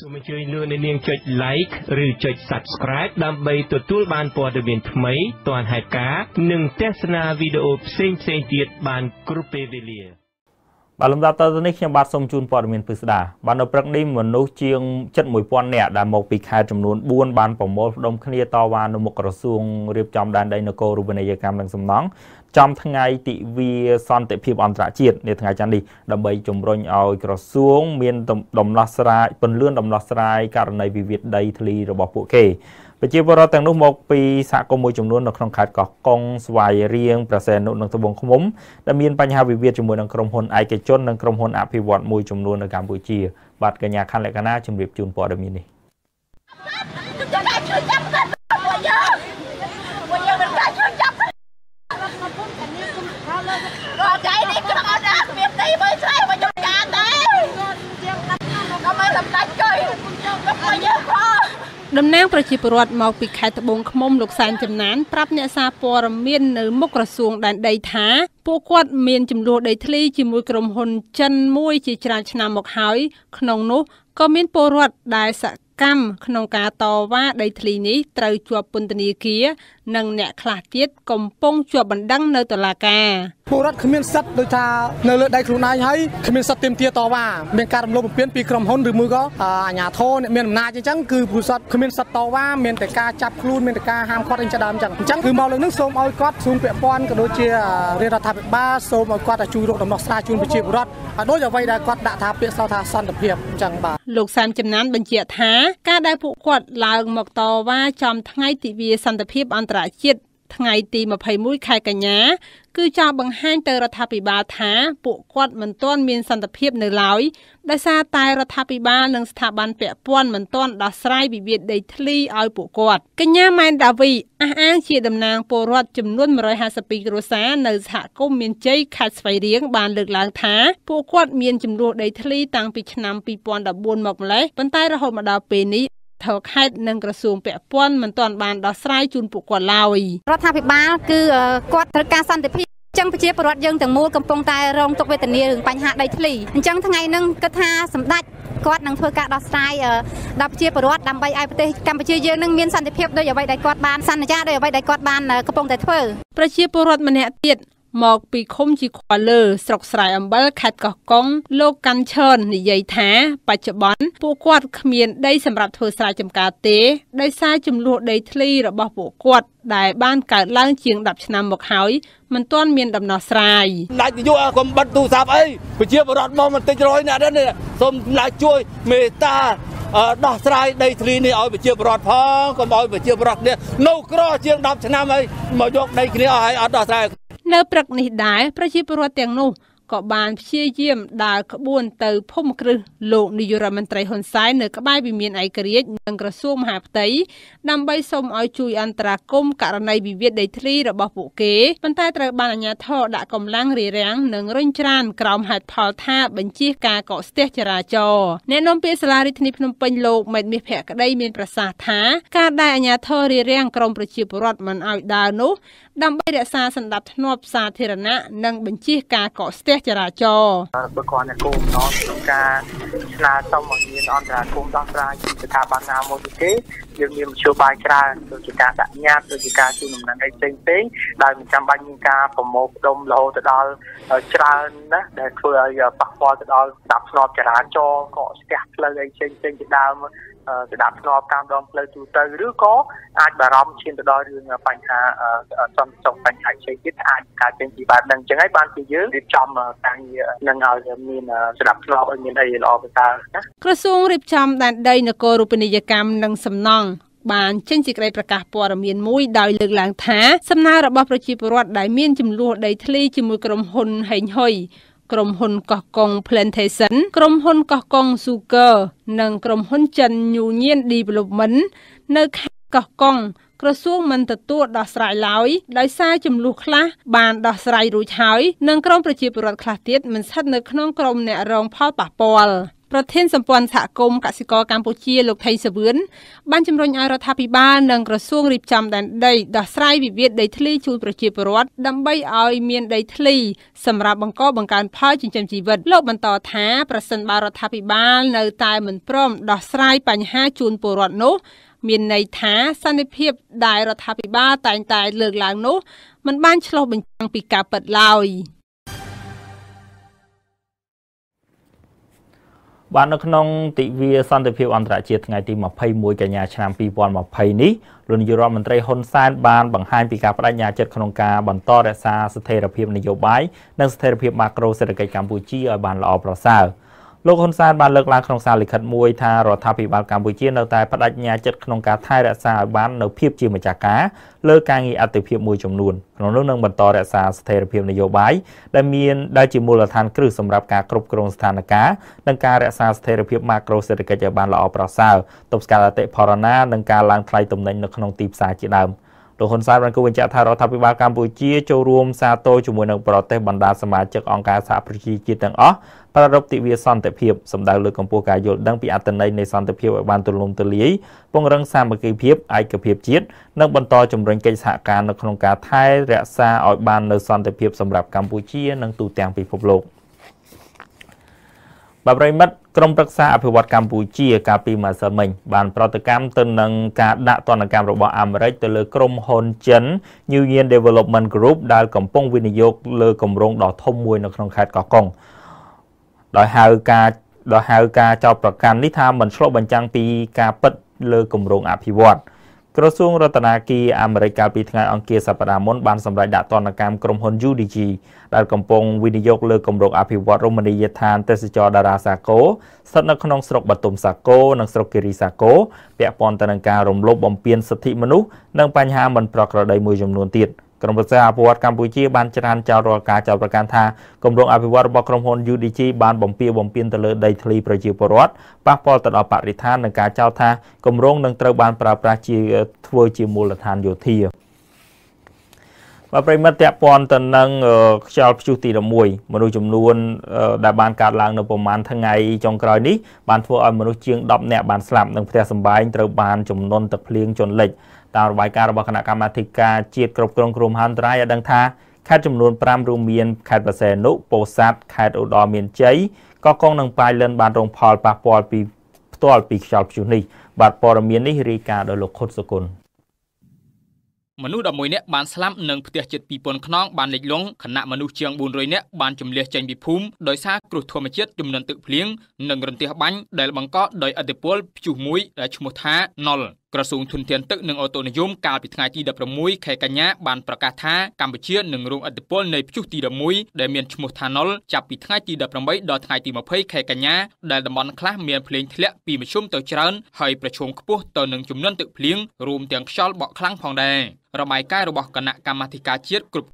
សូមអញ្ជើញលោកអ្នកនាងចុច like ឬចុច subscribe ដើម្បីទទួលបានព័ត៌មានថ្មីទាន់ហេតុការណ៍និងទស្សនាវីដេអូផ្សេងផ្សេងទៀតបាន គ្រប់ពេលវេលាបាទលំដាប់តទៅនេះខ្ញុំបាទសូមជូនព័ត៌មានពិស្ដាបាទនៅព្រឹកនេះមនុស្សជាង71000នាក់ដែលមកពីខេត្តចំនួន4បានប្រមូលផ្ដុំគ្នាតវ៉ានៅមុខក្រសួងរៀបចំដែនដីនគររូបនីយកម្មនិងសំណង់ចំថ្ងៃទិវាសន្តិភាពអន្តរជាតិនាថ្ងៃច័ន្ទនេះដើម្បីជំរុញឲ្យក្រសួងមានដំណោះស្រាយពន្លឿនដំណោះស្រាយករណីវិវាទដីធ្លីរបស់ពួកគេប្រជាពលរដ្ឋទាំងនោះមកពីសហគមន៍មួយចំនួននៅក្នុងខេត្តកោះកុងស្វាយរៀងប្រសេនុនិងត្បូងឃ្មុំដែលមានបញ្ហាវិវាទជាមួយនឹងក្រុមហ៊ុនឯកជននិងក្រុមហ៊ុនអភិវឌ្ឍន៍មួយចំនួននៅកម្ពុជាបាទកញ្ញាខាន់លក្ខណាជម្រាបជូនព័ត៌មាននេះគាត់ចៃនេះក្រុមអត់ណាមានទីមើលឆ្លៃមកយកការដែរគាត់មកសម្ដេចកុយគាត់មកយើងផងតំណាងប្រជាពលរដ្ឋមកពីខេត្តត្បូងឃ្មុំលោកសែនចំណានប្រាប់អ្នកសារព័ត៌មាននៅមុខក្រសួងដែនដីថាពួកគាត់មានចំនួនដីធ្លីជាមួយក្រុមហ៊ុនចិនមួយជាច្រើនឆ្នាំមកហើយក្នុងនោះក៏មានពលរដ្ឋដែលសកម្មក្នុងការតវ៉ាដីធ្លីនេះត្រូវជាប់ពន្ធនាគារនិងអ្នកខ្លះទៀតកំពុងជាប់បណ្ដឹង នៅតុលាការពលរដ្ឋគ្មានសិទ្ធិដូចថានៅលើដៃខ្លួនឯងហើយគ្មានសិទ្ធិទៀមទាតវ៉ាមានការរំលោភបំពានពីក្រុមហ៊ុនឬមួយក៏អាជ្ញាធរអ្នកមានអំណាចអញ្ចឹងគឺពលរដ្ឋគ្មានសិទ្ធិតវ៉ាមានតែការចាប់ខ្លួនមានតែការហាមឃាត់អីចឹងដើមអញ្ចឹងអញ្ចឹងគឺមកលើនេះសូមឲ្យគាត់ស៊ូពាក់ព័ន្ធក៏ដូចជារាជរដ្ឋាភិបាលសូមឲ្យគាត់ជួយរកដំណោះស្រាយជូនប្រជាពលរដ្ឋឲ្យដូចអ្វីដែលគាត់ដាក់ថាពាក្យស្លោកថាសន្តិភាពអញ្ចឹងបាទលោកសានចំណានបញ្ជាក់ថា ការដែលពួកគាត់ឡើងមកតវ៉ាចំថ្ងៃទិវាសន្តិភាពអន្តររជាតិថ្ងៃទី21ខែកញ្ញាគឺចង់បង្ហាញទៅរដ្ឋាភិបាលថាពួកគាត់មិនទាន់មានសន្តិភាពនៅឡើយដោយសារតែរដ្ឋាភិបាលនិងស្ថាប័នពាក់ព័ន្ធមិនទាន់ដោះស្រាយវិវាទដីធ្លីឲ្យពួកគាត់កញ្ញាម៉ែនដាវីអះអាងជាតំណាងពលរដ្ឋចំនួន152គ្រួសារនៅសហគមន៍មានជ័យខេត្តស្វាយរៀងបានលើកឡើងថាពួកគាត់មានចំនួនដីធ្លីតាំងពីឆ្នាំ2014មកម្លេះប៉ុន្តែរហូតមកដល់ពេលនេះធរខេត្តនិងក្រសួងពាក់ព័ន្ធមិនទាន់បានដោះស្រាយជូនពួកគាត់ឡើយរដ្ឋាភិបាលគឺគាត់ត្រូវការសន្តិភាពចឹងប្រជាពលរដ្ឋយើងទាំងមូលកំពុងតែរងទុក្ខវេទនារឿងបញ្ហាដីធ្លីអញ្ចឹងថ្ងៃនេះគិតថាសម្ដេចគាត់នឹងធ្វើការដោះស្រាយដល់ប្រជាពលរដ្ឋដើម្បីឲ្យប្រទេសកម្ពុជាយើងនឹងមានសន្តិភាពដោយអ្វីដែលគាត់បានសន្យាដោយអ្វីដែលគាត់បានកំពុងតែធ្វើប្រជាពលរដ្ឋម្នាក់ទៀតមកពីឃុំជីខ្វលើ ស្រុកស្រែអំបិលខេត្តកោះកុងលោកកាន់ឈឿននិយាយថា បច្ចុប្បន្នពួកគាត់គ្មានដីសម្រាប់ធ្វើស្រែចម្ការទេដោយសារចំនួនដីធ្លីរបស់ពួកគាត់ដែលបានកើតឡើងជាង10ឆ្នាំមកហើយមិនទាន់មានដំណោះស្រាយដាច់នយោកុំបិទទូរស័ព្ទអីប្រជាពលរដ្ឋមកមិនតិចរយអ្នកនេះសូមឡាជួយមេតាដោះស្រាយដីធ្លីនេះឲ្យប្រជាពលរដ្ឋផងកុំឲ្យប្រជាពលរដ្ឋនេះនៅក្រជាង10ឆ្នាំហើយមកយកដីគ្នាឲ្យអត់ដោះស្រាយនៅព្រឹកនេះដែរប្រជាពលរដ្ឋទាំងនោះក៏បានព្យាយាមដើរក្បួនទៅភូមិគ្រឹះលោកនាយរដ្ឋមន្ត្រីហ៊ុនសែននៅក្បែរវិមានឯករាជ្យនិងក្រសួងមហាផ្ទៃដើម្បីសូមឲ្យជួយអន្តរាគមន៍ករណីវិវាទដីធ្លីរបស់ពួកគេប៉ុន្តែត្រូវបានអាជ្ញាធរដាក់កម្លាំងរារាំងនិងរញច្រានក្រោមហេតុផលថាបញ្ជាការកកស្ទះចរាចរណ៍អ្នកនាំពាក្យសាលារដ្ឋាភិបាលភ្នំពេញលោកមេតមាសភក្តីមានប្រសាសន៍ថាការដែលអាជ្ញាធររារាំងក្រមប្រជាពលរដ្ឋមិនឲ្យដើរនោះដើម្បីរក្សាសន្តិភាពសាធារណៈនិងបញ្ជៀសការកកស្ទះចរាចរណ៍បើគាត់អ្នកគោលនំក្នុងការស្នើសុំឲ្យមានអន្តរាគមន៍ដោះស្រាយពីស្ថាប័នណាមួយទេយើងមានមធ្យោបាយច្រើនដូចជាការដាក់ញត្តិដូចជាការជូនដំណឹងអីផ្សេងផ្សេងដែលមិនចាំបាច់មានការប្រមូលផ្ដុំរហូតទៅដល់ច្រើនណាស់ដែលធ្វើឲ្យប៉ះពាល់ទៅដល់ស្ដាប់ធ្នាប់ចរាចរណ៍កកស្ទះផ្លូវអីផ្សេងផ្សេងជាដើមក្តាប់ធ្នាប់តាមដងផ្លូវទូទៅឬក៏អាចបារម្ភឈានទៅដល់រឿងបញ្ហាសន្តិសុខបញ្ហាផ្សេងទៀតអាចកើតចេញពីបែបហ្នឹងអញ្ចឹងហើយបានជាយើងរៀបចំការងារនឹងឲ្យមាន ស្ដាប់ធ្នាប់ឲ្យមានអីល្អប្រសើរណាក្រសួងរៀបចំដែនដីនគររូបនីយកម្មនិងសំណង់បានចេញសេចក្តីប្រកាសព័ត៌មានមួយដោយលើកឡើងថាសំណើរបស់ប្រជាពលរដ្ឋដែលមានចំនួនដីធ្លីជាមួយក្រុមហ៊ុនហេងហុយក្រុមហ៊ុនកោះកុង Plantation ក្រុមហ៊ុនកោះកុង Sugar និង ក្រុមហ៊ុនចិន New Nhiên Development នៅខេត្តកោះកុងក្រសួងមិនទទួលដោះស្រាយឡើយដោយសារចំនួនខ្លះបានដោះស្រាយរួចហើយនិងក្រមប្រជាពលរដ្ឋខ្លះទៀតមិនស្ថិតនៅក្នុងក្រមអ្នករង ផលប៉ះពាល់ប្រធានសម្ព័ន្ធសហគមន៍កសិករកម្ពុជាលោកថៃសវឿនបានជំរុញឲ្យរដ្ឋាភិបាលនិងក្រសួងរៀបចំដែនដីដោះស្រាយវិវាទដីធ្លីជូនប្រជាពលរដ្ឋដើម្បីឲ្យមានដីធ្លីសម្រាប់បង្កបង្កើនផលចិញ្ចឹមជីវិតលោកបន្តថាប្រសិនបើរដ្ឋាភិបាល នៅតែមិនព្រមដោះស្រាយបញ្ហាជូនពលរដ្ឋនោះមានន័យថាសន្តិភាពដែលរដ្ឋាភិបាល តែងតែលើកឡើងនោះมันបានឆ្លោះបញ្ចាំងពីការពិតឡើយ។បាទនៅក្នុងទិវាសន្តិភាពអន្តរជាតិថ្ងៃទី21កញ្ញាឆ្នាំ2020នេះលោកនាយករដ្ឋមន្ត្រីហ៊ុនសែនបានបង្ហាញពីការបដិញ្ញាចិត្តក្នុងការបន្តរក្សាស្ថិរភាពនយោបាយនិងស្ថិរភាពម៉ាក្រូសេដ្ឋកិច្ចកម្ពុជាឲ្យបានល្អប្រសើរ។លោកហ៊ុនសែនបានលើកឡើងក្នុងសារលិខិតមួយថារដ្ឋាភិបាលកម្ពុជា នៅតែបដិញ្ញាចិត្តក្នុងការថែរក្សាឲ្យបាននូវភាពជាម្ចាស់ការលើការងារអតិភិបមួយចំនួនក្នុងនោះនឹងបន្តរក្សាស្ថិរភាពនយោបាយដែលមានដែលជាមូលដ្ឋាន គ្រឹះសម្រាប់ការគ្រប់គ្រងស្ថានភាពនិងការរក្សាស្ថិរភាពម៉ាក្រូសេដ្ឋកិច្ចឲ្យបានល្អប្រសើរទប់ស្កាត់អតិផរណានិងការឡើងថ្លៃទំនិញនៅក្នុងទីផ្សារជាដើម។លោកហ៊ុនសែនបានគូបញ្ជាក់ថារដ្ឋាភិបាលកម្ពុជាចូលរួមសាទរជាមួយនឹងប្រទេសបណ្ដាសមាជិកអង្គការសហប្រជាជាតិទាំងអស់ប្រារព្ធទិវាសន្តិភាពសម្ដៅលើកម្ពុជាការយល់ដឹងពីអត្ថន័យនៃសន្តិភាពឲ្យបានទូលំទូលាយពង្រឹងសាមគ្គីភាពឯកភាពជាតិនិងបន្តជំរុញកិច្ចសហការនៅក្នុងការថែរក្សាឲ្យបាននូវសន្តិភាពសម្រាប់កម្ពុជានិងទូទាំងពិភពលោក។បាទប្រិមិត្តក្រមប្រឹក្សាអភិវឌ្ឍកម្ពុជាកាលពីម្សិលមិញបានប្រតិកម្មទៅនឹងការដាក់ទណ្ឌកម្មរបស់អាមេរិកទៅលើក្រុមហ៊ុនចិន New Yen Development Group ដែលកំពុង វិនិយោគលើគម្រោងដ៏ធំមួយ នៅក្នុងខេត្តកោះកុងដោយហៅការដោយហៅការចោទប្រកាន់នេះថាមិនឆ្លុះបញ្ចាំងពីការពិត លើគម្រោងអភិវឌ្ឍន៍ក្រសួងរដ្ឋាភិបាលអាមេរិកកាលពីថ្ងៃអង្គារសប្តាហ៍មុនបានសម្រេចដាក់ទណ្ឌកម្មក្រុមហ៊ុន UDG ដែលកំពុងវិនិយោគលើគម្រោងអភិវឌ្ឍរមណីយដ្ឋានទេសចរតារាសាគរស្ថិតនៅក្នុងស្រុកបតុមសាគរនិងស្រុកគិរីសាគរពាក់ព័ន្ធទៅនឹងការរំលោភបំពានសិទ្ធិមនុស្សនិងបញ្ហាមិនប្រក្រតីមួយចំនួនទៀត។ក្រមប្រសាអភិវឌ្ឍកម្ពុជាបានច្រានចោលរាល់ការចោទប្រកាន់ថាគម្រោងអភិវឌ្ឍរបស់ក្រុមហ៊ុន UDG បានបំពៀបំពៀនទៅលើដីធ្លីប្រជាពលរដ្ឋប៉ះពាល់ទៅដល់បរិស្ថាននិងការចោទថាគម្រោងនឹងត្រូវបានប្រើប្រាស់ជាធ្វើជាមូលដ្ឋានយោធាបាទប្រិមិត្តតពន់ទៅនឹងខ្យល់ព្យុះទី11មនុស្សចំនួនដែលបានកើតឡើងនៅប្រមាណថ្ងៃចុងក្រោយនេះបានធ្វើឲ្យមនុស្សជាង10នាក់បានស្លាប់និងផ្ទះសម្បែងត្រូវបានជំនន់ទឹកភ្លៀងជន់លិចតាមរបាយការណ៍របស់គណៈកម្មាធិការជាតិគ្រប់គ្រងគ្រោះមហន្តរាយឲ្យដឹងថាខេត្តចំនួន5រួមមានខេត្តបរសេនុពោធិ៍សាត់ខេត្តឧត្តរមានជ័យកោះកុងនិងប៉ៃលិនបានរងផលប៉ះពាល់ពីផ្ទាល់ពីខ្យល់ព្យុះនេះបាទព័ត៌មាននេះរាយការណ៍ដោយលោកខុតសុគន្ធមនុស្ស11នាក់បានស្លាប់និងផ្ទះជិត2000ខ្នងបានលិចលង់ខណៈមនុស្សជាង400នាក់បានចម្លៀសចេញពីភូមិដោយសារគ្រោះធម្មជាតិជំនន់ទឹកភ្លៀងនិងរន្ទះបាញ់ដែលបង្កដោយឥទ្ធិពលព្យុះមួយដែលឈ្មោះថាណុលក្រសួងធនធានទឹកនិងអូតូនិយមកាលពីថ្ងៃទី16ខែកញ្ញាបានប្រកាសថាកម្ពុជានឹងរងឥទ្ធិពលនៃព្យុះទី11ដែលមានឈ្មោះថាណុលចាប់ពីថ្ងៃទី18ដល់ថ្ងៃទី20ខែកញ្ញាដែលតំបន់ខ្លះមានភ្លៀងធ្លាក់ពីមធ្យមទៅច្រើនហើយប្រឈមខ្ពស់ទៅនឹងចំនួនទឹកភ្លៀងរួមទាំងខ្យល់បក់ខ្លាំងផងដែររបាយការណ៍របស់គណៈកម្មាធិការជាតិគ្រប់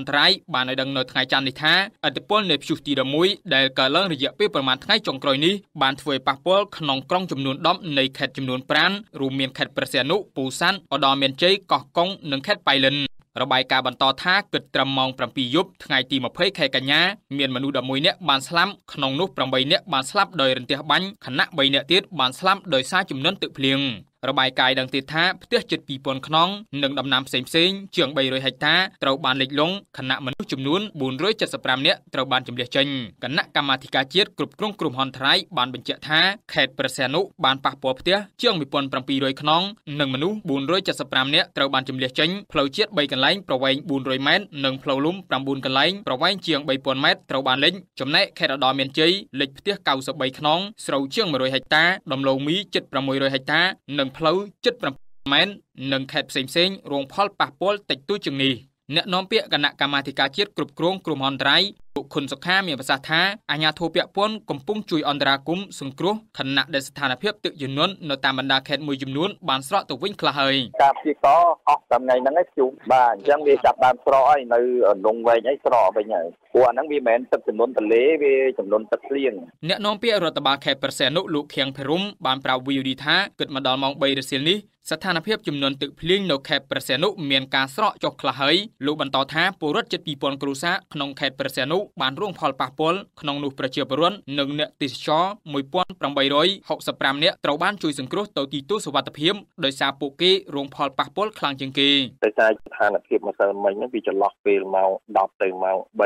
អន្តរាយបានឲ្យដឹងនៅថ្ងៃច័ន្ទនេះថាឥទ្ធិពលនៃព្យុះទី11ដែលកើនឡើងរយៈពេលប្រមាណថ្ងៃចុងក្រោយនេះបានធ្វើឲ្យប៉ះពាល់ក្នុងក្រុងចំនួន10នៃខេត្តចំនួន5រួមមានខេត្តព្រះសីហនុពោធិ៍សាត់ឧត្តរមានជ័យកោះកុងនិងខេត្តប៉ៃលិនរបាយការណ៍បន្តថាគិតត្រឹមម៉ោង7យប់ថ្ងៃទី20ខែកញ្ញាមានមនុស្ស11នាក់បានស្លាប់ក្នុងនោះ8នាក់បានស្លាប់ដោយរន្ទះបាញ់ខណៈ3នាក់ទៀតបានស្លាប់ដោយសារជំនន់ទឹកភ្លៀងរបាយការណ៍ដឹងទៀតថាផ្ទះជិត2000ខ្នងនិងដំណាំផ្សេងៗជាង300ហិកតាត្រូវបានលិចលង់ខណៈមនុស្សចំនួន475នាក់ត្រូវបានចម្លៀសចេញគណៈកម្មាធិការជាតិគ្រប់គ្រងគ្រោះមហន្តរាយបានបញ្ជាក់ថាខេត្តប្រសិទ្ធនុបានប៉ះពាល់ផ្ទះជាង1700ខ្នងនិងមនុស្ស475នាក់ត្រូវបានចម្លៀសចេញផ្លូវជាតិ3កន្លែងប្រវែង400ម៉ែត្រនិងផ្លូវលំ9កន្លែងប្រវែងជាង3000ម៉ែត្រត្រូវបានលិចចំណែកខេត្តឧត្តរមានជ័យលិចផ្ទះ93ខ្នងស្រូវជាង100ហិកតាដំឡូងមីជិត600ហិកតានិងផ្លូវជិត7ម៉ែននិងខេត្តផ្សេងៗរងផលប៉ះពាល់តិចតួចជាងនេះ។អ្នកនាំពាក្យគណៈកម្មាធិការជាតិគ្រប់គ្រងគ្រោះមហន្តរាយលោកខុនសុខាមានប្រសាសន៍ថាអាញាធរពពន់កំពុងជួយអន្តរាគមសង្គ្រោះខណៈដែលស្ថានភាពទឹកជំនន់នៅតាមបណ្ដាខេត្តមួយចំនួនបានស្រកទៅវិញខ្លះហើយការព្យាករអស់តែថ្ងៃហ្នឹងឯងជុំបាទអញ្ចឹងវាចាប់បានស្រកហើយនៅនងវែងហើយស្រកវិញហើយព្រោះអាហ្នឹងវាមិនមែនទឹកចំនួនទលេវាចំនួនទឹកភ្លៀងអ្នកនាំពាក្យរដ្ឋបាលខេត្តប្រសេនុលោកខៀងភិរុមបានប្រាប់ VOD ថាគិតមកដល់ម៉ោង3រសៀលនេះស្ថានភាពចំនួនទឹកភ្លៀងនៅខេត្តព្រះសីហនុមានការស្រកចុះខ្លះហើយលោកបន្តថាពលរដ្ឋជិត2000គ្រួសារក្នុងខេត្តព្រះសីហនុបានរងផលប៉ះពាល់ក្នុងនោះប្រជាពលរដ្ឋនិងអ្នកទេសចរ1865នាក់ត្រូវបានជួយសង្គ្រោះទៅទីទួលសុវត្ថិភាពដោយសារពួកគេរងផលប៉ះពាល់ខ្លាំងជាងគេដោយសារស្ថានភាពម្សិលមិញហ្នឹងវាចន្លោះពេលម៉ោង10ទៅម៉ោង3រ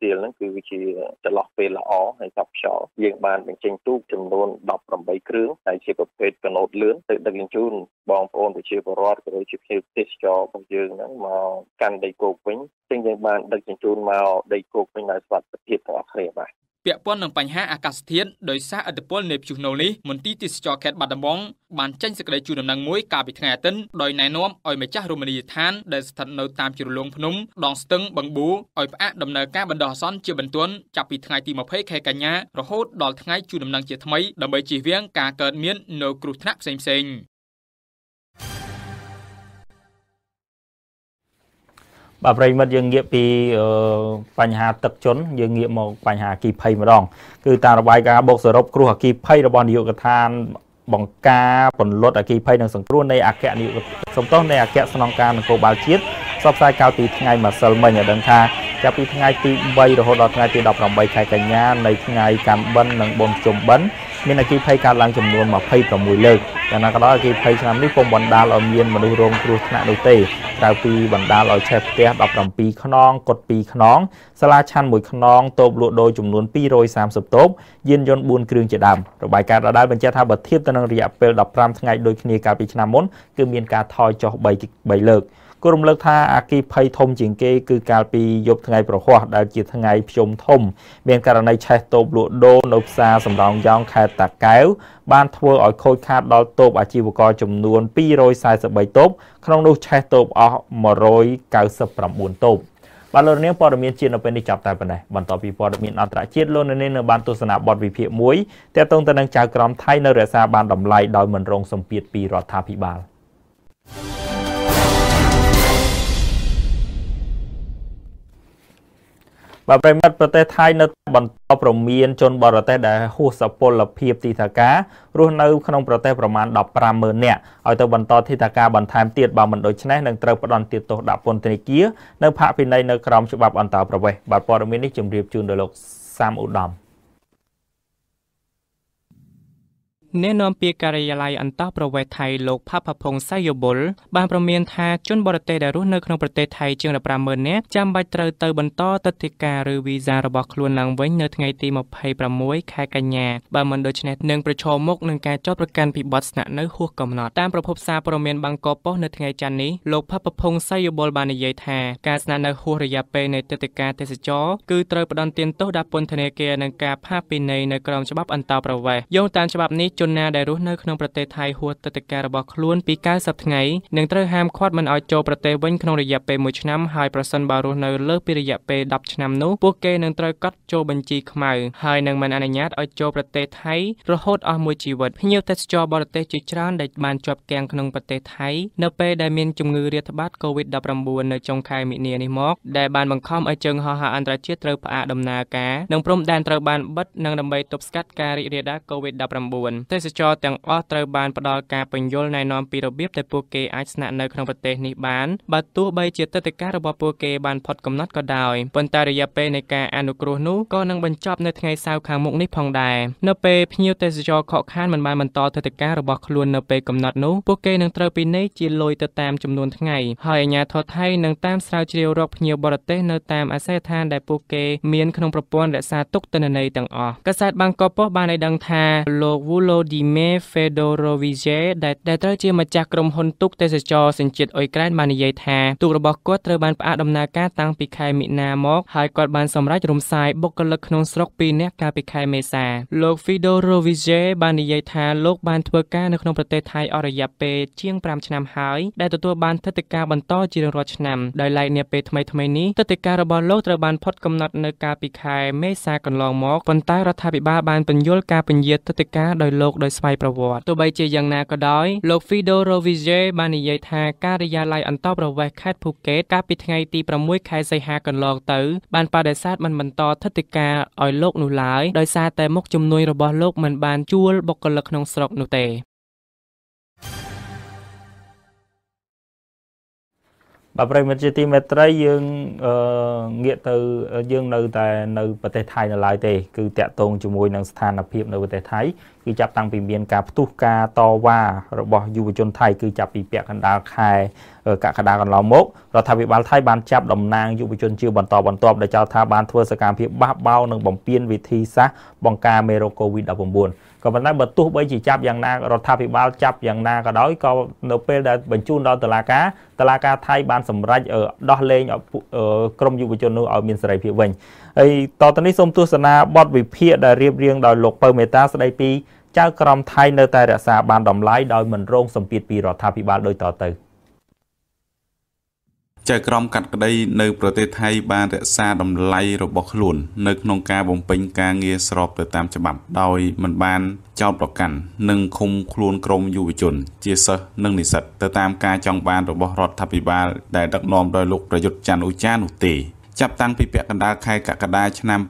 សៀលហ្នឹងគឺវាជាចន្លោះពេលល្អហើយតបខ្យល់យើងបានបញ្ចេញទូកចំនួន18គ្រឿងហើយជាប្រភេទកណូតលឿនទៅដឹកជញ្ជូនបងបងប្អូនប្រជាពលរដ្ឋក៏ដូចជាភ្ញៀវទេសចររបស់យើងហ្នឹងមកកាន់ដីគោកវិញซึ่งយើងបានដឹកជញ្ជូនមកដីគោកវិញដោយសុខភាពទាំងអស់គ្នាបាទពាក់ព័ន្ធនឹងបញ្ហាអាកាសធាតុដោយសារឥទ្ធិពលនៃព្យុះនូនេះមន្ទីរទេសចរខេត្តបាត់ដំបង បានចេញសេចក្តីជូនដំណឹងមួយកាលពីថ្ងៃអាទិត្យដោយណែនាំឲ្យម្ចាស់រមណីយដ្ឋានដែលស្ថិតនៅតាមជ្រលងភ្នំដងស្ទឹងបឹងបួឲ្យផ្អាកដំណើរការបណ្ដោះអាសន្នជាបន្ទាន់ចាប់ពីថ្ងៃទី20ខែកញ្ញារហូតដល់ថ្ងៃជូនដំណឹងជាថ្មីដើម្បីជៀសវាងការកើតមាននូវគ្រោះថ្នាក់ផ្សេងៗបាទប្រិមិត្តយើងងាកពីបញ្ហាទឹកជន់យើងងាកមកបញ្ហាអគិភ័យម្ដងគឺតាមរបាយការណ៍បូកសរុបគ្រោះអគិភ័យរបស់នាយកដ្ឋានបង្ការពន្លត់អគិភ័យនិងសង្គ្រោះនៃអគ្គនាយកសំទោសនៃអគ្គស្នងការនគរបាលជាតិផ្សព្វផ្សាយកាលពីថ្ងៃម្សិលមិញឲ្យដឹងថា ចាប់ពីថ្ងៃទី3រហូតដល់ថ្ងៃទី18ខែកញ្ញានៃថ្ងៃកម្មបិណ្ឌនិងបុណ្យភ្ជុំបិណ្ឌមានអគិភ័យកើតឡើងចំនួន26លើកយ៉ាងណាក៏ដោយអគិភ័យឆ្នាំនេះពុំបណ្ដាលឲ្យមានមនុស្សរងគ្រោះថ្នាក់នោះទេក្រៅពីបណ្ដាលឲ្យឆេះផ្ទះ17ខ្នងកុដ2ខ្នង សាលាឆាន់1ខ្នងតូបលក់ដូរចំនួន230តូបយានយន្ត4គ្រឿងជាដើមរបាយការណ៍ដដែលបញ្ជាក់ថាបើធៀបទៅនឹងរយៈពេល15ថ្ងៃដូចគ្នាកាលពីឆ្នាំមុនគឺមានការថយចុះ3 3លើក។គូរំលឹកថាអាគីភ័យធំជាងគេគឺកាលពីយប់ថ្ងៃប្រហ័សដែលជាថ្ងៃភ្ជុំធំមានករណីឆេះតូបលក់ដូរនៅផ្សារសំរោងយ៉ងខេត្តតាកែវបានធ្វើឲ្យខូចខាតដល់តូបអាជីវករចំនួន243តូបក្នុងនោះឆេះតូបអស់199តូបបាទលោកនាងព័ត៌មានជាតិនៅពេលនេះចាប់តែប៉ុណ្ណេះបន្តពីព័ត៌មានអន្តរជាតិលោកនាងនៅបានទស្សនាបទវិភាគមួយទាក់ទងទៅនឹងចៅក្រមថៃនៅរដ្ឋាភិបាលតម្លៃដោយមិនរងសម្ពាធពីរដ្ឋាភិបាល thank you បាទប្រិមត្តប្រទេសថៃនៅបន្តប្រមានជនបរទេសដែលហួសសពលភាពទីតាការរស់នៅក្នុងប្រទេសប្រមាណ150,000នាក់ឲ្យទៅបន្តទីតាការបន្ថែមទៀតបើមិនដូច្នេះនឹងត្រូវផ្ដន់ទាទោសដាក់ពន្ធនាគារនៅផាកពិន័យនៅក្រោមច្បាប់អន្តរប្រវេសន៍បាទព័ត៌មាននេះជម្រាបជូនដល់លោកសាមឧត្តមអ្នកនាំពាក្យការិយាល័យអន្តរប្រវេសន៍ថៃលោកផាផភងសៃយបុលបានប្រមានថាជនបរទេសដែលរស់នៅក្នុងប្រទេសថៃជាង150,000នាក់ចាំបាច់ត្រូវទៅបន្តទឹកធិការឬវីសារបស់ខ្លួនឡើងវិញនៅថ្ងៃទី26ខែកញ្ញាបើមិនដូច្នេះនឹងប្រឈមមុខនឹងការចោទប្រកាន់ពីបទស្នាក់នៅហួសកំណត់តាមប្រភពសារព័ត៌មានបាងកកប៉ុស្តិ៍នៅថ្ងៃច័ន្ទនេះលោកផាផភងសៃយបុលបាននិយាយថាការស្នាក់នៅហួសរយៈពេលនៃទឹកធិការទេសចរគឺត្រូវផ្ដន់ទានទោសដល់ពន្ធនាគារនិងការផាកពិន័យនៅក្រមច្បាប់អន្តរប្រវេសន៍យោងតាមច្បាប់នេះជនណាដែលរស់នៅក្នុងប្រទេសថៃហួសទឹកដីការរបស់ខ្លួនពី90ថ្ងៃនឹងត្រូវហាមឃាត់មិនឲ្យចូលប្រទេសវិញក្នុងរយៈពេល1ឆ្នាំហើយប្រសិនបើរស់នៅលើសពីរយៈពេល10ឆ្នាំនោះពួកគេនឹងត្រូវកាត់ចូលបញ្ជីខ្មៅហើយនឹងមិនអនុញ្ញាតឲ្យចូលប្រទេសថៃរហូតអស់មួយជីវិតភ្ញៀវទេសចរបរទេសជាច្រើនដែលបានជាប់គាំងក្នុងប្រទេសថៃនៅពេលដែលមានជំងឺរាតត្បាត COVID-19 នៅចុងខែមិនិនានេះមក ដែលបានបង្ខំឲ្យជើងហោះហើរអន្តរជាតិត្រូវផ្អាកដំណើរការនិងព្រំដែនត្រូវបានបិទនិងដើម្បីទប់ស្កាត់ការរីករាលដាល COVID-19 ទេសចរទាំងអស់ត្រូវបានផ្ដល់ការពន្យល់ណែនាំពីរបៀបដែលពួកគេអាចស្នាក់នៅក្នុងប្រទេសនេះបានបើទោះបីជាទឹកដីការរបស់ពួកគេបានផុតកំណត់ក៏ដោយប៉ុន្តែរយៈពេលនៃការអនុគ្រោះនោះក៏នឹងបញ្ចប់នៅថ្ងៃសៅរ៍ខាងមុខនេះផងដែរនៅពេលភ្ញៀវទេសចរខកខានមិនបានបន្តទឹកដីការរបស់ខ្លួននៅពេលកំណត់នោះពួកគេនឹងត្រូវពិន័យជាលុយទៅតាមចំនួនថ្ងៃហើយអាជ្ញាធរថៃនឹងតាមស្រាវជ្រាវរកភ្ញៀវបរទេសនៅតាមអាសយដ្ឋានដែលពួកគេមានក្នុងប្រព័ន្ធរក្សាទុកទិន្នន័យទាំងអស់កាសែតបាងកកប៉ុស្បានឲ្យដឹងថាលោកវូឡូឌីមេហ្វេដូរូវីជេដែលដែលត្រូវជា ម្ចាស់ក្រុមហ៊ុនទូកទេសចរសញ្ជាតិអ៊ុយក្រែនបាននិយាយថាទូករបស់គាត់ត្រូវបានផ្អាកដំណើរការតាំងពីខែមិនិនាមកហើយគាត់បានសម្រេចរំសាយបុគ្គលិកក្នុងស្រុក2នាក់កាលពីខែមេសាលោក Fido Rovije បាននិយាយថាលោកបានធ្វើការនៅក្នុងប្រទេសថៃអស់រយៈពេលជាង5ឆ្នាំហើយដែលទទួលបានទិដ្ឋាការបន្ត ជារៀងរាល់ឆ្នាំដោយឡែកនាពេលថ្មីៗនេះទិដ្ឋាការរបស់លោកត្រូវបានផុតកំណត់នៅកាលពីខែមេសាកន្លងមកប៉ុន្តែរដ្ឋាភិបាលបានពន្យល់ការពញាទិដ្ឋាការដោយលោកលោកដោយស្វ័យប្រវត្តិទោះបីជាយ៉ាងណាក៏ដោយលោក Fidorovice បាននិយាយថាការិយាល័យអន្តរប្រវេសខេត្តភូកេតកាលពីថ្ងៃទី6ខែសីហាកន្លងទៅ បានបដិសេធមិនបន្តថិដ្ឋិកាឲ្យលោកនោះឡើយដោយសារតែមុខជំនួយរបស់លោកមិនបានជួលបុគ្គលិកក្នុងស្រុកនោះទេបាទប្រិមិត្តជាទីមេត្រីយើងងាកទៅយើងនៅតែនៅប្រទេសថៃនៅឡើយទេគឺតាក់ទងជាមួយនឹងស្ថានភាពនៅប្រទេសថៃគឺចាប់តាំងពីមានការផ្ទុះការតវ៉ារបស់យុវជនថៃគឺចាប់ពីពាក់កណ្ដាលខែកក្កដាកន្លងមករដ្ឋាភិបាលថៃបានចាប់តំណាងយុវជនជាបន្តបន្ទាប់ដែលចោទថាបានធ្វើសកម្មភាពបះបោរនិងបំពានវិធីសាស្ត្របង្ការមេរោគ COVID-19 ក៏ប៉ុន្តែបើទោះបីជាចាប់យ៉ាងណារដ្ឋាភិបាលចាប់យ៉ាងណាក៏ដោយក៏នៅពេលដែលបញ្ជូនដល់តុលាការតុលាការថៃបានសម្រេចដោះលែងក្រមយុវជននោះឲ្យមានសេរីភាពវិញហើយតទៅនេះសូមទស្សនាបទវិភាគដែលរៀបរៀងដោយលោកពៅមេតាស្ដីពីចៅក្រមថៃនៅតែរក្សាបានតម្លៃដោយមិនរងសម្ពាធពីរដ្ឋាភិបាលដូចតទៅ។ចៅក្រមកាត់ក្តីនៅប្រទេសថៃបានរក្សាតម្លៃរបស់ខ្លួន នៅក្នុងការបំពេញការងារស្របទៅតាមច្បាប់ដោយមិនបានចោទប្រកាន់និងឃុំខ្លួនក្រមយុវជន ជាសិស្សនិងនិស្សិតទៅតាមការចង់បានរបស់រដ្ឋាភិបាលដែលដឹកនាំដោយលោកប្រយុទ្ធច័ន្ទឧចានោះទេចាប់តាំងពីពាក់កណ្ដាលខែកក្កដាឆ្នាំ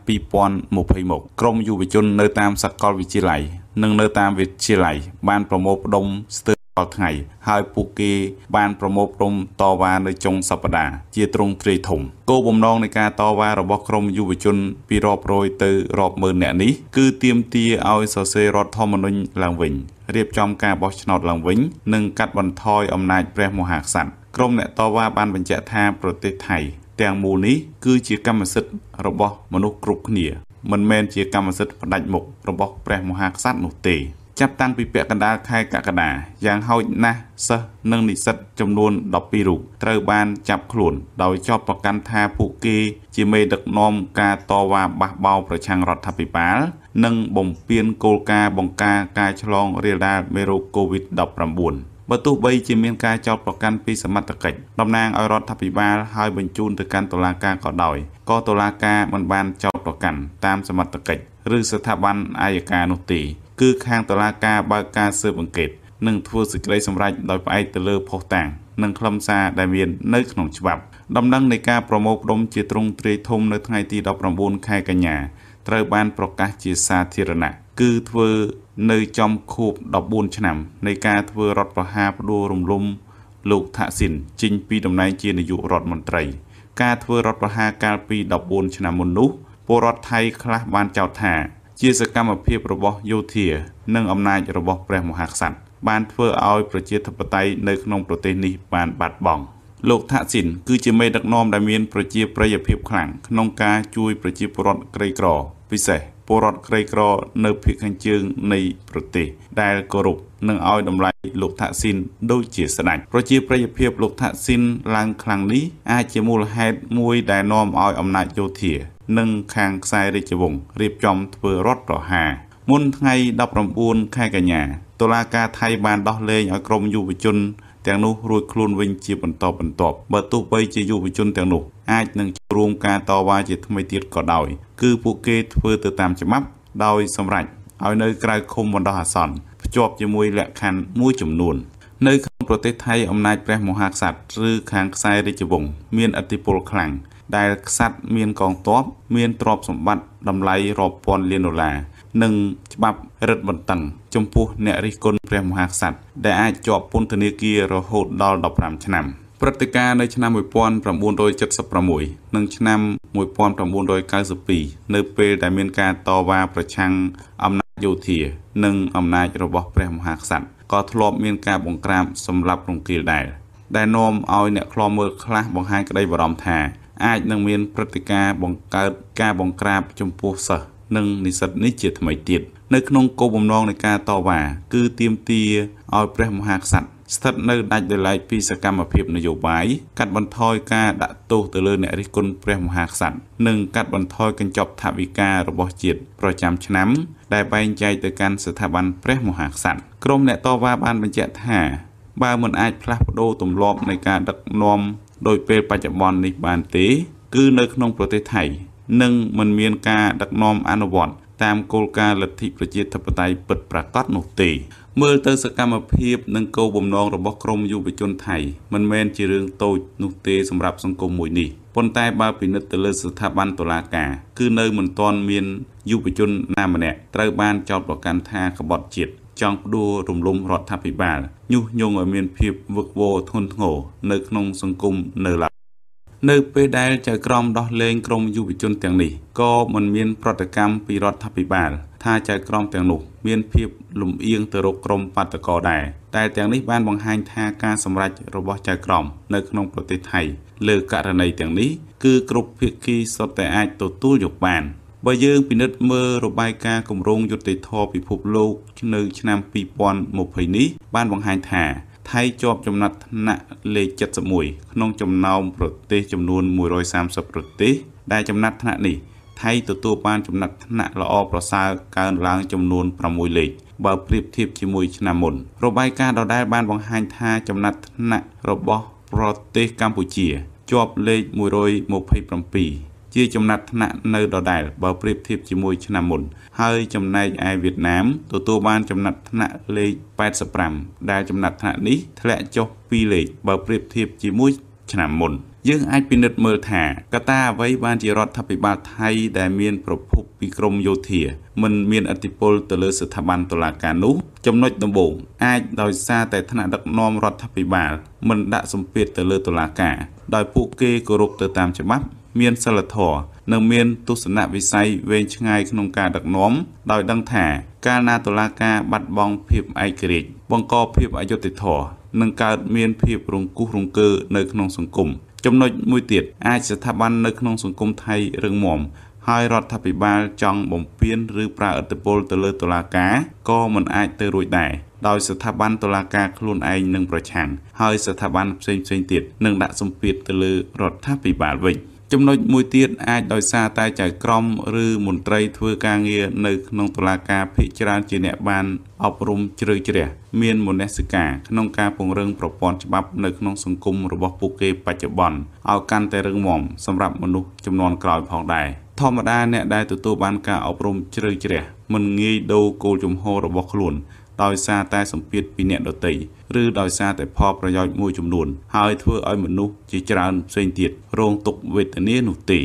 2020មកក្រមយុវជននៅតាមសាកលវិទ្យាល័យនិងនៅតាមវិទ្យាល័យបានប្រមូលផ្ដុំស្ទើររាល់ថ្ងៃហើយពួកគេ បានប្រមូលផ្តុំតវ៉ានៅចុងសប្តាហ៍ជាទ្រង់ទ្រាយធំគោលបំណងនៃការតវ៉ារបស់ក្រមយុវជន ពីរាប់រយទៅរាប់ម៉ឺននាក់នេះគឺទាមទារឲ្យសរសេររដ្ឋធម្មនុញ្ញឡើងវិញរៀបចំការបោះឆ្នោតឡើងវិញ និងកាត់បន្ថយអំណាចព្រះមហាក្សត្រក្រមអ្នកតវ៉ាបានបញ្ជាក់ថាប្រទេសថៃ ទាំងមូលនេះគឺជាកម្មសិទ្ធិរបស់មនុស្សគ្រប់គ្នាមិនមែនជាកម្មសិទ្ធិផ្ដាច់មុខរបស់ព្រះមហាក្សត្រនោះទេចាប់តាំងពីពាក់កណ្ដាលខែកក្កដាយ៉ាងហោចណាស់សិស្សនិងនិស្សិតចំនួន12រូបត្រូវ បានចាប់ខ្លួន ដោយចោទប្រកាន់ថាពួកគេ ជាមេដឹកនាំការតវ៉ាបះបោរប្រឆាំងរដ្ឋាភិបាល និងបំពានគោលការណ៍បង្ការការឆ្លងរាលដាលមេរោគ COVID-19 បើទោះបីជាមានការចោទប្រកាន់ពីសមត្ថកិច្ចតំណាងឲ្យរដ្ឋាភិបាលហើយបញ្ជូនទៅកាន់តុលាការក៏ដោយក៏តុលាការមិនបានចោទប្រកាន់តាមសមត្ថកិច្ចឬស្ថាប័នអាយកានោះទេគឺខាងតុលាការបើកការស៊ើបអង្កេតនិងធ្វើសេចក្តីសម្រេចដោយផ្អែកទៅលើភស្តុតាងនិងខ្លឹមសារដែលមាននៅក្នុងច្បាប់ដំណឹងនៃការប្រមូលផ្ដុំជាទ្រង់ទ្រាយធំនៅថ្ងៃទី19ខែកញ្ញាត្រូវបានប្រកាស ជាសាធារណៈគឺធ្វើនៅចំខួប14ឆ្នាំនៃការធ្វើរដ្ឋប្រហារផ្ដួលរំលំលោកថាក់ស៊ីនចេញពីតំណែងជានាយករដ្ឋមន្ត្រី ការធ្វើរដ្ឋប្រហារកាលពី14ឆ្នាំមុននោះពលរដ្ឋថៃខ្លះបានចោទថាជាសកម្មភាពរបស់យោធានិងអំណាចរបស់ព្រះមហាក្សត្របានធ្វើឲ្យប្រជាធិបតេយ្យនៅក្នុងប្រទេសនេះបានបាត់បង់លោកថាក់ស៊ីនគឺជាមេដឹកនាំដែលមានប្រជាប្រិយភាពខ្លាំងក្នុងការជួយប្រជាពលរដ្ឋក្រីក្រពិសេសពលរដ្ឋក្រីក្រនៅភាគខាងជើងនៃប្រទេស ដែលគោរពនិងឲ្យតម្លៃលោកថាក់ស៊ីនដូចជាស្ដេចប្រជាប្រិយភាពលោកថាក់ស៊ីនឡើងខ្លាំងនេះអាចជាមូលហេតុមួយដែលនាំឲ្យអំណាចយោធានិងខាងខ្សែរាជវង្សរៀបចំធ្វើរដ្ឋប្រហារមុនថ្ងៃ19ខែកញ្ញាតុលាការថៃបានដោះលែងឲ្យក្រុមយុវជនទាំងនោះរួចខ្លួនវិញជាបន្តបន្ទាប់បើទោះបីជាយុវជន ទាំងនោះអាចនឹងចូលរួមការតវ៉ាជាថ្មីទៀតក៏ដោយ គឺពួកគេធ្វើទៅតាមច្បាប់ដោយសម្រេចឲ្យនៅក្រៅឃុំបណ្ដោះអាសន្នភ្ជាប់ជាមួយលក្ខខណ្ឌមួយចំនួន នៅក្នុងប្រទេសថៃអំណាចព្រះមហាក្សត្រឬខាងខ្សែរាជវង្សមានអធិបុលខ្លាំងដែលក្សត្រមានកងទ័ពមានទ្រព្យសម្បត្តិតម្លៃរាប់ពាន់លានដុល្លារនិងច្បាប់រឹតបន្តឹងចំពោះ អ្នករិះគន់ព្រះមហាក្សត្រដែលអាចជាប់ពន្ធនាគាររហូតដល់15ឆ្នាំព្រឹត្តិការណ៍នៅឆ្នាំ1976និងឆ្នាំ1992នៅ ពេលដែលមានការតវ៉ាប្រឆាំងអំណាចយោធា និងអំណាចរបស់ ព្រះមហាក្សត្រក៏ធ្លាប់មានការបង្ក្រាបសម្លាប់រង្គាលដែរដែលនាំឲ្យអ្នកខ្លោមើលខ្លះបង្ហាញក្តីបារម្ភថាអាចនឹងមានព្រឹត្តិការណ៍បង្កើតការបង្ក្រាបចំពោះសិស្សនិងនិស្សិតនេះជាថ្មីទៀតនៅក្នុងគោលបំណងនៃការតវ៉ាគឺទាមទារឲ្យព្រះមហាក្សត្រស្ថិតនៅដាច់ដោយឡែកពីសកម្មភាពនយោបាយកាត់បន្ថយការដាក់ទោសទៅលើអ្នករិះគន់ព្រះមហាក្សត្រនិងកាត់បន្ថយកញ្ចប់ថវិការបស់ជាតិប្រចាំឆ្នាំដែលបែងចែកទៅកាន់ស្ថាប័នព្រះមហាក្សត្រក្រុមអ្នកតវ៉ាបានបញ្ជាក់ថាបើមិនអាចផ្លាស់ប្តូរទម្លាប់នៃការដឹកនាំដោយពេលបច្ចុប្បន្ននេះបានទេ គឺនៅក្នុងប្រទេសថៃនឹងមិនមានការដឹកនាំអនុវត្តតាមគោលការណ៍លទ្ធិប្រជាធិបតេយ្យពិតប្រាកដនោះទេមើលទៅសកម្មភាពនិងគោលបំណងរបស់ក្រមយុវជនថៃមិនមែនជារឿងតូចនោះទេសម្រាប់សង្គមមួយនេះប៉ុន្តែបើពិនិត្យទៅលើស្ថាប័នតុលាការគឺនៅមិនទាន់មានយុវជនណាម្នាក់ត្រូវបានចោទប្រកាន់ថាក្បត់ជាតិចង់ផ្ដួលរំលំរដ្ឋាភិបាលញុះញង់ឲ្យមាន ភាពវឹកវរធ្ងន់ធ្ងរនៅក្នុងសង្គមនៅឡើយនៅ ពេលដែលចៅក្រមដោះលែងក្រុមយុវជនទាំងនេះក៏មិនមាន ប្រតិកម្មពីរដ្ឋាភិបាលថាចៅក្រមទាំងនោះ មានភាព លំអៀងទៅរកក្រុមបាតកោដែរតែទាំងនេះបានបង្ហាញ ថាការសម្រេចរបស់ចៅក្រមនៅក្នុង ប្រទេសថៃលើករណីទាំងនេះគឺគ្រប់ភាគីសុទ្ធតែអាចទទួលយកបាន។បើយើងពិនិត្យមើលរបាយការណ៍គម្រោងយុតិធម៌ពិភពលោកនៅឆ្នាំ2020នេះ បានបង្ហាញថា ថៃជាប់ចំណាត់ថ្នាក់លេខ71ក្នុង ចំណោមប្រទេសចំនួន130ប្រទេសដែលចំណាត់ថ្នាក់នេះ ថៃទទួលបាន ចំណាត់ថ្នាក់ល្អប្រសើរកើនឡើងចំនួន6លេខបើប្រៀបធៀបជាមួយឆ្នាំមុនរបាយការណ៍ដដែល បានបង្ហាញថាចំណាត់ថ្នាក់របស់ ប្រទេសកម្ពុជាជាប់លេខ127ជាចំណាត់ថ្នាក់នៅដដែលបើប្រៀបធៀបជាមួយឆ្នាំមុន ហើយចំណែកឯវៀតណាមទទួលបានចំណាត់ថ្នាក់លេខ85ដែលចំណាត់ថ្នាក់នេះធ្លាក់ចុះ2លេខបើប្រៀបធៀបជាមួយ ឆ្នាំមុនយើងអាចពិនិត្យមើលថាកត្តាអ្វីបានជារដ្ឋាភិបាល ថៃ ដែលមានប្រភពពីក្រមយោធាមិនមានអធិបុលទៅលើស្ថាប័នតុលាការនោះចំណុចដំបូងអាចដោយសារតែថ្នាក់ដឹកនាំរដ្ឋាភិបាលមិនដាក់សម្ពាធទៅលើតុលាការ ដោយពួកគេគោរពទៅតាមច្បាប់មានសិលធម៌និងមានទស្សនវិស័យវែងឆ្ងាយក្នុងការដឹកនាំដោយដឹងថាកាលណាតុលាការបាត់បង់ភាពឯករាជ្យបង្កភាពអយុត្តិធម៌និងកើតមានភាពរង្គោះរង្គើនៅក្នុងសង្គមចំណុចមួយទៀតអាចស្ថាប័ននៅក្នុងសង្គមថៃរឹងមាំហើយរដ្ឋាភិបាលចង់បំពេញឬប្រើឥទ្ធិពលទៅលើតុលាការក៏មិនអាចទៅរួចដែរដោយស្ថាប័នតុលាការខ្លួនឯងនឹងប្រឆាំងហើយស្ថាប័នផ្សេងៗទៀតនឹងដាក់សម្ពាធទៅលើរដ្ឋាភិបាលវិញ។ចំណុចមួយទៀតអាចដោយសារតែចៅក្រមឬមន្ត្រីធ្វើការងារនៅក្នុងតុលាការភិជាច្រើនជាអ្នកបានអប់រំជ្រៅជ្រះមានមនសិការក្នុងការពង្រឹងប្រព័ន្ធច្បាប់នៅក្នុងសង្គមរបស់ពួកគេបច្ចុប្បន្នឲ្យកាន់តែរឹងមាំសម្រាប់មនុស្សចំនួនក្រោយផងដែរធម្មតាអ្នកដែលទទួលបានការអប់រំជ្រៅជ្រះមិនងាយដូរគោលជំហររបស់ខ្លួនដោយសារតែសម្ពាធពីអ្នកដទៃឬដោយសារតែផលប្រយោជន៍មួយចំនួនហើយធ្វើឲ្យមនុស្សជាច្រើនផ្សេងទៀតរងទុក្ខវេទនានោះទេ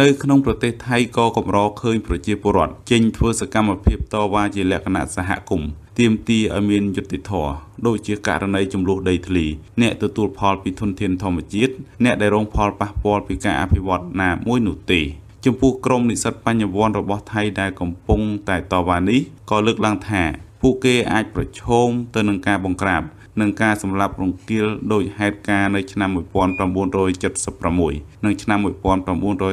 នៅក្នុងប្រទេសថៃក៏កម្រឃើញប្រជាពលរដ្ឋចេញធ្វើសកម្មភាពតវ៉ាជាលក្ខណៈសហគមន៍ទាមទារឲ្យមានយុត្តិធម៌ដូចជាករណីចំនួនដីធ្លីអ្នកទទួលផលពីធនធានធម្មជាតិអ្នកដែលរងផលប៉ះពាល់ពីការអភិវឌ្ឍណាមួយនោះទេចំពោះក្រមនិស្សិតបញ្ញវន្តរបស់ថៃដែលកំពុងតែតវ៉ានេះក៏លើកឡើងថាពួកគេអាចប្រឈមទៅនឹងការបង្ក្រាបនិងការសម្លាប់រង្គាលដោយហេតុការណ៍នៅឆ្នាំ1976និងឆ្នាំ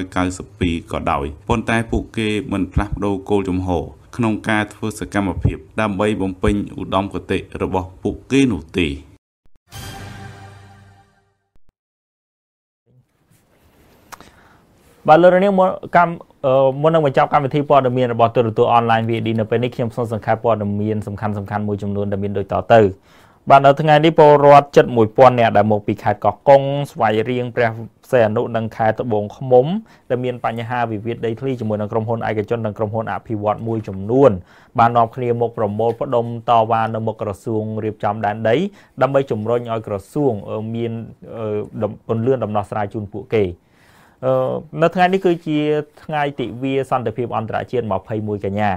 1992ក៏ដោយប៉ុន្តែពួកគេមិនផ្លាស់ប្ដូរគោលជំហរក្នុងការធ្វើសកម្មភាពដើម្បីបំពេញឧត្តមគតិរបស់ពួកគេនោះទេ។បាទលោករនាងកម្មមុននឹងបញ្ចប់កម្មវិធីព័ត៌មានរបស់ទូរទស្សន៍អនឡាញ VD នៅពេលនេះខ្ញុំសូមសង្ខេបព័ត៌មានសំខាន់សំខាន់មួយចំនួនដែលមានដូចតទៅបាទនៅថ្ងៃនេះពលរដ្ឋជិត1000នាក់ដែលមកពីខេត្តកោះកុងស្វាយរៀងព្រះសីហនុនិងខេត្តត្បូងឃ្មុំដែលមានបញ្ហាវិវាទដីធ្លីជាមួយនឹងក្រុមហ៊ុនឯកជននិងក្រុមហ៊ុនអភិវឌ្ឍមួយចំនួន បាននាំគ្នាមកប្រមូលផ្ដុំតវ៉ានៅមុខក្រសួងរៀបចំដែនដី ដើម្បីជំរុញឲ្យក្រសួងមានពន្លឿនដំណោះស្រាយជូនពួកគេ។នៅថ្ងៃនេះគឺជាថ្ងៃទិវាសន្តិភាពអន្តរជាតិ21កញ្ញា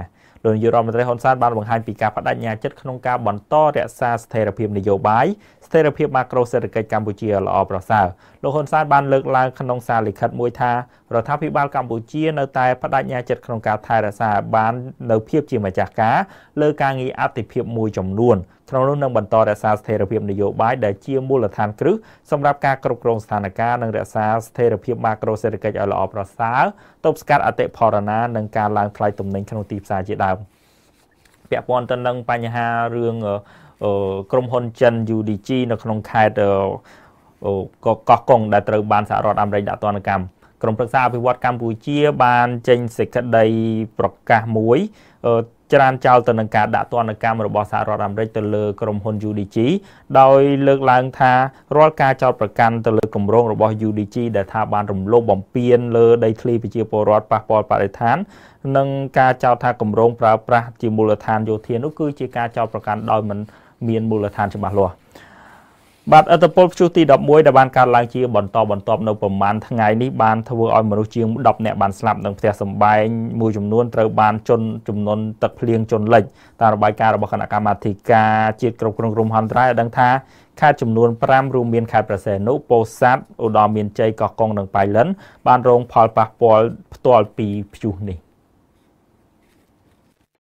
លោកនាយករដ្ឋមន្ត្រីហ៊ុនសែនបានបង្ហាញពីការបដិញ្ញាចិត្តក្នុងការបន្តរក្សាស្ថិរភាពនយោបាយស្ថិរភាពម៉ាក្រូសេដ្ឋកិច្ចកម្ពុជាល្អប្រសើរលោកហ៊ុនសែនបានលើកឡើងក្នុងសារលិខិតមួយថារដ្ឋាភិបាលកម្ពុជានៅតែបដិញ្ញាចិត្តក្នុងការថែរក្សាបាននៅភាពជាម្ចាស់ការលើការងារអតិភិបមួយចំនួនក្នុងនោះនឹងបន្តរក្សាស្ថិរភាពនយោបាយដែលជាមូលដ្ឋានគ្រឹះសម្រាប់ការគ្រប់គ្រងស្ថានភាពនិងរក្សាស្ថិរភាពម៉ាក្រូសេដ្ឋកិច្ចឲ្យល្អប្រសើរទប់ស្កាត់អតិផរណានិងការឡើងថ្លៃទំនិញក្នុងទីផ្សារជាដើមពាក់ព័ន្ធទៅនឹងបញ្ហារឿងក្រុមហ៊ុនចិន UDG នៅក្នុងខេត្តកោះកុងដែលត្រូវបានសហរដ្ឋអាមេរិកដាក់ទណ្ឌកម្មក្រមប្រឹក្សាអភិវឌ្ឍកម្ពុជាបានចេញសេចក្តីប្រកាសមួយ ច្រានចោលទៅនឹងការដាក់ទណ្ឌកម្មរបស់សហរដ្ឋអាមេរិកទៅលើក្រុមហ៊ុន UDG ដោយលើកឡើងថារាល់ការចោទប្រកាន់ទៅលើគម្រោងរបស់ UDG ដែលថាបានរំលោភបំពានលើដីធ្លីប្រជាពលរដ្ឋប៉ះពាល់បរិស្ថាននិងការចោទថាគម្រោងប្រើប្រាស់ជាមូលដ្ឋានយោធានោះគឺជាការចោទប្រកាន់ដោយមិនមានមូលដ្ឋានច្បាស់លាស់បាទអត្តពលព្យុះទី11ដែលបានកើតឡើងជា បន្តបន្ទាប់នៅប្រមាណថ្ងៃនេះបានធ្វើឲ្យមនុស្សជាង10នាក់បានស្លាប់និងផ្ទះសម្បែងមួយចំនួនត្រូវ បានជន់ចំនួនទឹកភ្លៀងជន់លិចតាមរបាយការណ៍របស់គណៈកម្មាធិការជាតិគ្រប់គ្រងគ្រោះមហន្តរាយឲ្យដឹងថាខេត្តចំនួន5រួមមានខេត្តប្រសេនុពោធិ៍សាត់ឧត្តរមានជ័យកោះកុងនិងប៉ៃលិនបានរង ផលប៉ះពាល់ផ្ទាល់ពីព្យុះនេះ